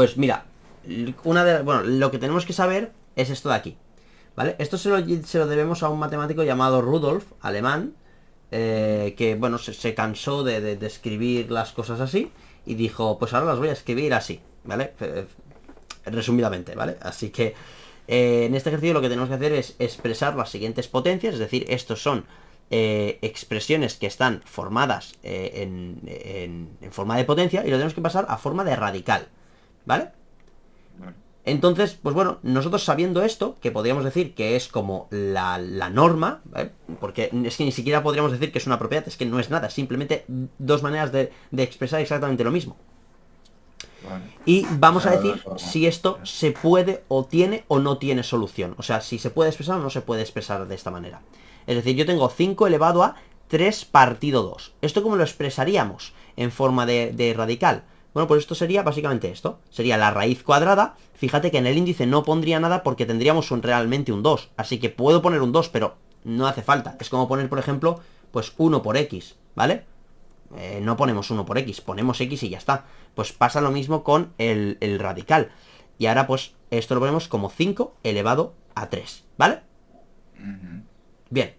Pues mira, una de, bueno, lo que tenemos que saber es esto de aquí. ¿Vale? Esto se lo, se lo debemos a un matemático llamado Rudolf, alemán, eh, que bueno, se, cansó de, escribir las cosas así y dijo, pues ahora las voy a escribir así, ¿vale? Eh, resumidamente, ¿vale? Así que eh, en este ejercicio lo que tenemos que hacer es expresar las siguientes potencias, es decir, estos son expresiones que están formadas en forma de potencia y lo tenemos que pasar a forma de radical. ¿Vale? Entonces, pues bueno, nosotros sabiendo esto, que podríamos decir que es como la, norma, porque es que ni siquiera podríamos decir que es una propiedad, es que no es nada, simplemente dos maneras de, expresar exactamente lo mismo. Y vamos a decir si esto se puede o tiene o no tiene solución. O sea, si se puede expresar o no se puede expresar de esta manera. Es decir, yo tengo 5 elevado a 3 partido 2. ¿Esto cómo lo expresaríamos en forma de radical? Bueno, pues esto sería básicamente esto. Sería la raíz cuadrada. Fíjate que en el índice no pondría nada porque tendríamos realmente un 2. Así que puedo poner un 2, pero no hace falta. Es como poner, por ejemplo, pues 1 por x, ¿vale? Eh, no ponemos 1 por x, ponemos x y ya está. Pues pasa lo mismo con el, radical. Y ahora pues esto lo ponemos como 5 elevado a 3, ¿vale? Bien.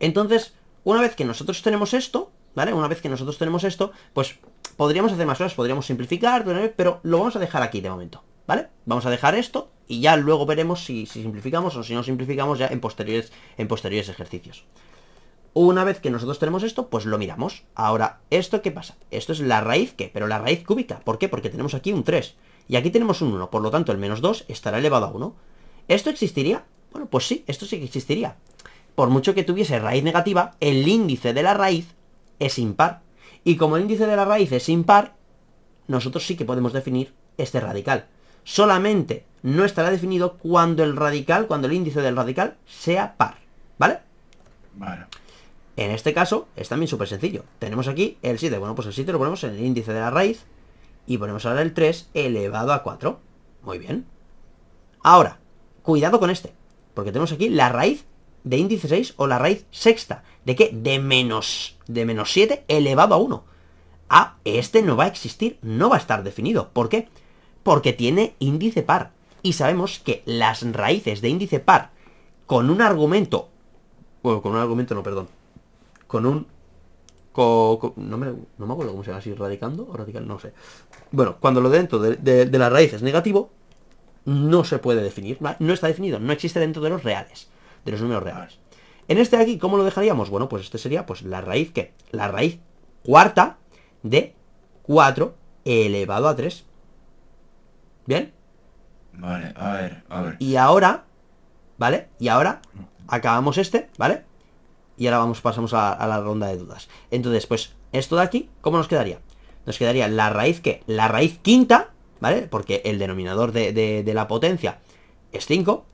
Entonces, una vez que nosotros tenemos esto, ¿vale? Una vez que nosotros tenemos esto, pues Podríamos hacer más cosas, podríamos simplificar, pero lo vamos a dejar aquí de momento, ¿vale? Vamos a dejar esto y ya luego veremos si, simplificamos o si no simplificamos ya en posteriores, en posteriores ejercicios. Una vez que nosotros tenemos esto, pues lo miramos. Ahora, ¿esto qué pasa? Esto es la raíz que, pero la raíz cúbica. ¿Por qué? Porque tenemos aquí un 3. Y aquí tenemos un 1, por lo tanto el menos 2 estará elevado a 1. ¿Esto existiría? Bueno, pues sí, esto sí que existiría. Por mucho que tuviese raíz negativa, el índice de la raíz es impar. Y como el índice de la raíz es impar, nosotros sí que podemos definir este radical. Solamente no estará definido cuando el radical, cuando el índice del radical sea par. ¿Vale? Vale. En este caso es también súper sencillo. Tenemos aquí el 7. Bueno, pues el 7 lo ponemos en el índice de la raíz. Y ponemos ahora el 3 elevado a 4. Muy bien. Ahora, cuidado con este. Porque tenemos aquí la raíz de índice 6 o la raíz sexta. ¿De qué? De menos, de menos 7 elevado a 1. Ah, este no va a existir, no va a estar definido. ¿Por qué? Porque tiene índice par. Y sabemos que las raíces de índice par con un argumento... Bueno, con un argumento no, perdón. Con un... no, me, acuerdo cómo se llama, si radicando o radical, no sé. Bueno, cuando lo dentro de, de, de la raíz es negativo, no se puede definir, no está definido, no existe dentro de los reales de los números reales. En este de aquí, ¿cómo lo dejaríamos? Bueno, pues este sería pues la raíz, que La raíz cuarta de 4 elevado a 3. ¿Bien? Vale, a ver, a ver. Y ahora, ¿vale? Y ahora acabamos este, ¿vale? Y ahora vamos, pasamos a, la ronda de dudas. Entonces, pues, esto de aquí, ¿cómo nos quedaría? Nos quedaría la raíz, que La raíz quinta, ¿vale? Porque el denominador de, de la potencia es 5,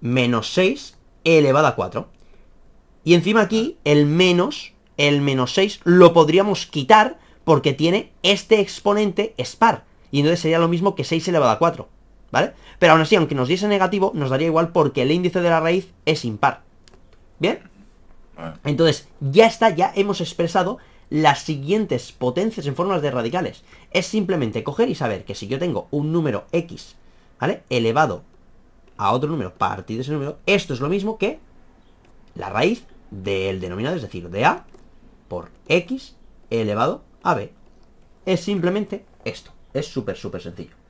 menos 6 elevada a 4. Y encima aquí, el menos, el menos 6, lo podríamos quitar porque tiene este exponente es par. Y entonces sería lo mismo que 6 elevado a 4. ¿Vale? Pero aún así, aunque nos diese negativo, nos daría igual porque el índice de la raíz es impar. ¿Bien? Entonces, ya está, ya hemos expresado las siguientes potencias en formas de radicales. Es simplemente coger y saber que si yo tengo un número x, ¿vale? Elevado a otro número partido de ese número, esto es lo mismo que la raíz del denominador, es decir, de A por X elevado a B. Es simplemente esto. Es súper, súper sencillo.